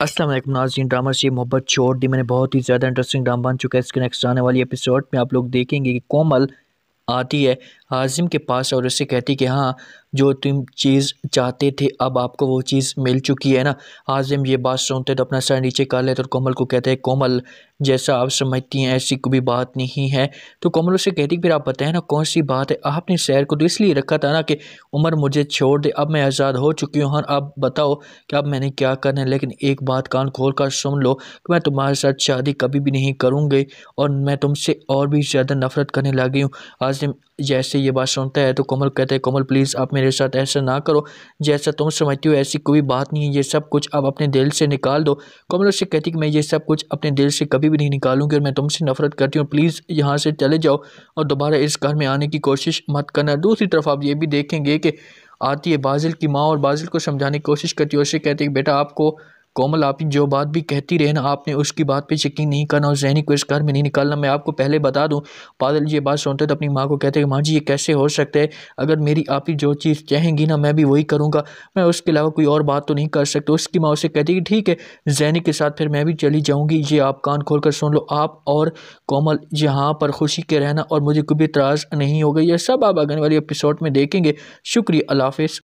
असलम नाजीन ड्रामा से मोहब्बत छोड़ दी मैंने बहुत ही ज़्यादा इंटरेस्टिंग ड्रामा बन चुका है इसके नेक्स्ट आने वाली एपिसोड में आप लोग देखेंगे कि कोमल आती है आज़िम के पास और उससे कहती कि हाँ जो तुम चीज़ चाहते थे अब आपको वो चीज़ मिल चुकी है ना आज़िम ये बात सुनते तो अपना सर नीचे कर लेते और कोमल को कहते हैं कोमल जैसा आप समझती हैं ऐसी कोई बात नहीं है तो कोमल उससे कहती फिर आप बताएं ना कौन सी बात है आपने शहर को तो इसलिए रखा था ना कि उम्र मुझे छोड़ दे अब मैं आज़ाद हो चुकी हूँ और हाँ, अब बताओ कि अब मैंने क्या करना है लेकिन एक बात कान खोल कर सुन लो कि मैं तुम्हारे साथ शादी कभी भी नहीं करूँगी और मैं तुमसे और भी ज़्यादा नफरत करने लगी हूँ आज़िम जैसे से ये बात सुनता है तो कोमल कहता है कोमल प्लीज़ आप मेरे साथ ऐसा ना करो जैसा तुम समझती हो ऐसी कोई बात नहीं है ये सब कुछ आप अपने दिल से निकाल दो कोमल उससे कहती कि मैं ये सब कुछ अपने दिल से कभी भी नहीं निकालूंगी और मैं तुमसे नफरत करती हूँ प्लीज़ यहाँ से चले जाओ और दोबारा इस घर में आने की कोशिश मत करना दूसरी तरफ आप ये भी देखेंगे कि आती है बाजिल की माँ और बाजिल को समझाने की कोशिश करती है उससे कहती है बेटा आपको कोमल आप जो बात भी कहती रहे ना आपने उसकी बात पे यकीन नहीं करना और जहनी को इस घर में नहीं निकालना मैं आपको पहले बता दूं बादल ये बात सुनते तो अपनी माँ को कहते हैं माँ जी ये कैसे हो सकता है अगर मेरी आप ही जो चीज़ चाहेंगी ना मैं भी वही करूँगा मैं उसके अलावा कोई और बात तो नहीं कर सकता उसकी माँ उसे कहती कि ठीक है जहनी के साथ फिर मैं भी चली जाऊँगी ये आप कान खोल कर सुन लो आप और कोमल यहाँ पर खुशी के रहना और मुझे कोई भी इतराज़ नहीं होगा यह सब आप आगने वाले एपिसोड में देखेंगे शुक्रिया अल्लाह